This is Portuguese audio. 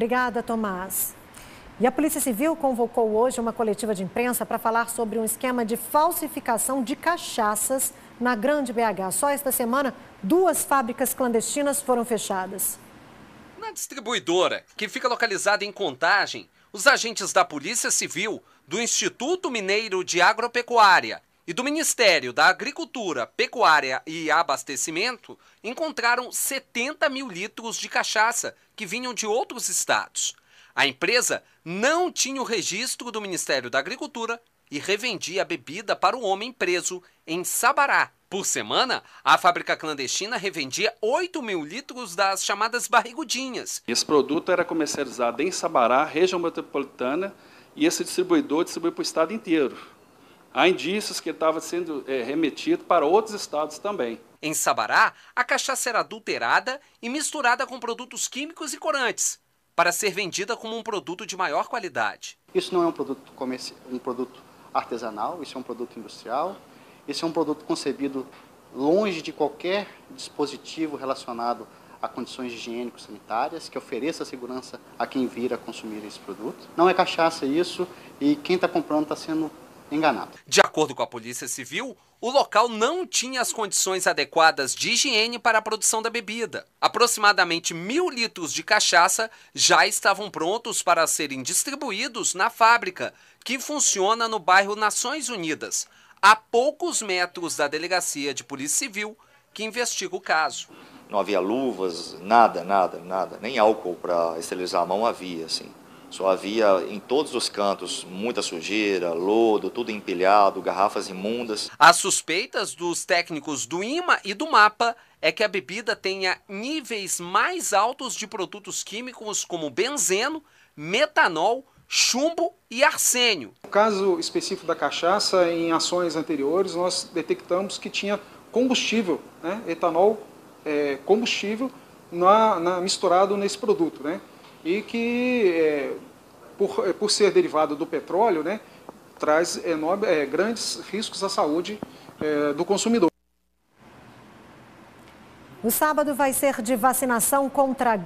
Obrigada, Tomás. E a Polícia Civil convocou hoje uma coletiva de imprensa para falar sobre um esquema de falsificação de cachaças na Grande BH. Só esta semana, duas fábricas clandestinas foram fechadas. Na distribuidora, que fica localizada em Contagem, os agentes da Polícia Civil, do Instituto Mineiro de Agropecuária e do Ministério da Agricultura, Pecuária e Abastecimento encontraram 70 mil litros de cachaça que vinham de outros estados. A empresa não tinha o registro do Ministério da Agricultura e revendia a bebida para o homem preso em Sabará. Por semana, a fábrica clandestina revendia 8 mil litros das chamadas barrigudinhas. Esse produto era comercializado em Sabará, região metropolitana, e esse distribuidor distribui para o estado inteiro. Há indícios que estava sendo é, remetido para outros estados também. Em Sabará, a cachaça era adulterada e misturada com produtos químicos e corantes, para ser vendida como um produto de maior qualidade. Isso não é um produto, comerci... um produto artesanal, isso é um produto industrial, isso é um produto concebido longe de qualquer dispositivo relacionado a condições higiênico-sanitárias, que ofereça segurança a quem vir a consumir esse produto. Não é cachaça isso, e quem está comprando está sendo enganado. De acordo com a Polícia Civil, o local não tinha as condições adequadas de higiene para a produção da bebida. Aproximadamente mil litros de cachaça já estavam prontos para serem distribuídos na fábrica, que funciona no bairro Nações Unidas, a poucos metros da delegacia de Polícia Civil que investiga o caso. Não havia luvas, nada, nada, nada, nem álcool para esterilizar a mão havia, assim. Só havia em todos os cantos muita sujeira, lodo, tudo empilhado, garrafas imundas. As suspeitas dos técnicos do IMA e do MAPA é que a bebida tenha níveis mais altos de produtos químicos como benzeno, metanol, chumbo e arsênio. No caso específico da cachaça, em ações anteriores, nós detectamos que tinha combustível, né? etanol é, combustível na, na, misturado nesse produto. Né? e que, é, por, é, por ser derivado do petróleo, né, traz enorme, é, grandes riscos à saúde é, do consumidor. O sábado vai ser de vacinação contra a